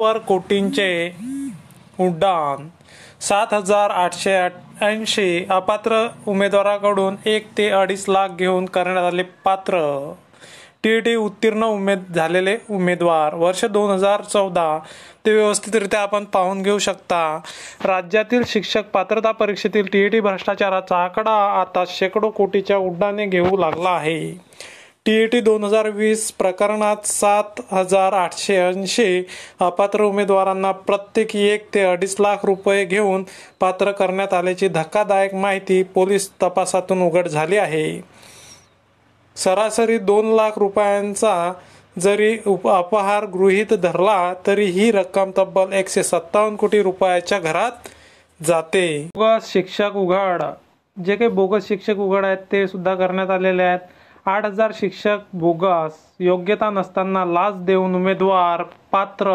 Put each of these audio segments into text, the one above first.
super कोटींचे उड्डाण सात हजार आठशे ऐंशी अपात्र उमेदवाराकडून एक ते अडीच लाख घेऊन करण्यात आले पात्र टी टी उत्तीर्ण उमेद झालेले उमेदवार वर्ष दोन हजार चौदा ते व्यवस्थितरित्या आपण पाहून घेऊ शकता राज्यातील शिक्षक पात्रता परीक्षेतील टी ई टी भ्रष्टाचाराचा आकडा आता शेकडो कोटीच्या उड्डाणे घेऊ लागला आहे टीईटी दोन हजार वीस प्रकरणात सात हजार आठशे ऐंशी अपात्र उमेदवारांना प्रत्येकी एक ते अडीच लाख रुपये घेऊन पात्र करण्यात आल्याची धक्कादायक माहिती पोलीस तपासातून उघड झाली आहे सरासरी दोन लाख रुपयांचा जरी उप अपहार गृहीत धरला तरी ही रक्कम तब्बल एकशे सत्तावन्न कोटी रुपयाच्या घरात जाते बोगस शिक्षक उघड जे काही बोगस शिक्षक उघड आहेत ते सुद्धा करण्यात आलेले आहेत आठ हजार शिक्षक बोगस योग्यता नसताना लाच देऊन उमेदवार पात्र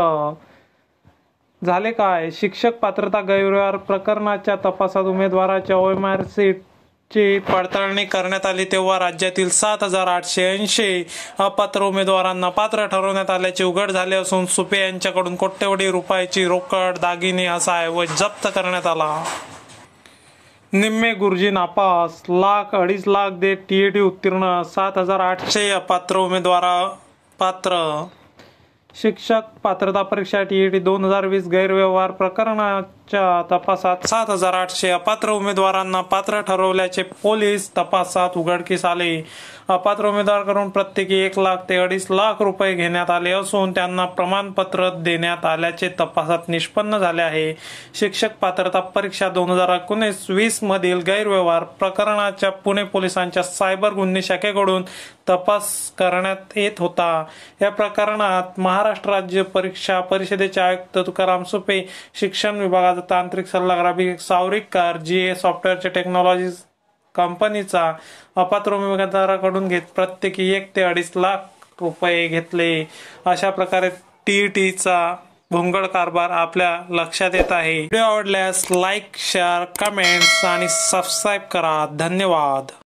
झाले काय शिक्षक पात्रता गैरव्यवहार प्रकरणाच्या तपासात उमेदवाराच्या ओ एम आर सीटची पडताळणी करण्यात आली तेव्हा राज्यातील सात हजार आठशे ऐंशी अपात्र उमेदवारांना पात्र ठरवण्यात आल्याचे उघड झाले असून सुपे यांच्याकडून कोट्यवधी रुपयाची रोकड दागिने असा ऐवज जप्त करण्यात आला निम्मे गुरुजी नापास लाख अडीच लाख ए टी उत्तीर्ण सात हजार आठशे अपात्र उमेदवार पात्र शिक्षक पात्रता परीक्षा टी टी दोन हजार वीस गैरव्यवहार प्रकरणात च्या तपासात सात हजार आठशे अपात्र उमेदवारांना पात्र ठरवल्याचे पोलीस तपासात उघडकीस आले अपात्र उमेदवार करून प्रत्येकी एक लाख ते अडीच लाख रुपये घेण्यात आले असून त्यांना प्रमाणपत्र देण्यात आल्याचे तपासात निष्पन्न झाले आहे शिक्षक पात्रता परीक्षा दोन हजार एकोणीस वीस मधील गैरव्यवहार प्रकरणाच्या पुणे पोलिसांच्या सायबर गुन्हे शाखेकडून तपास करण्यात येत होता या प्रकरणात महाराष्ट्र राज्य परीक्षा परिषदेचे आयुक्त तुकाराम सुपे शिक्षण विभागात आज तांत्रिक सल्लागार सावरीकर जी ए सॉफ्टवेअरच्या टेक्नॉलॉजी कंपनीचा अपात्र उमेदवाराकडून घेत प्रत्येकी एक ते अडीच लाख रुपये घेतले अशा प्रकारे टी टीचा भोंगळ कारभार आपल्या लक्षात येत आहे व्हिडिओ आवडल्यास लाईक शेअर कमेंट्स आणि सबस्क्राईब करा धन्यवाद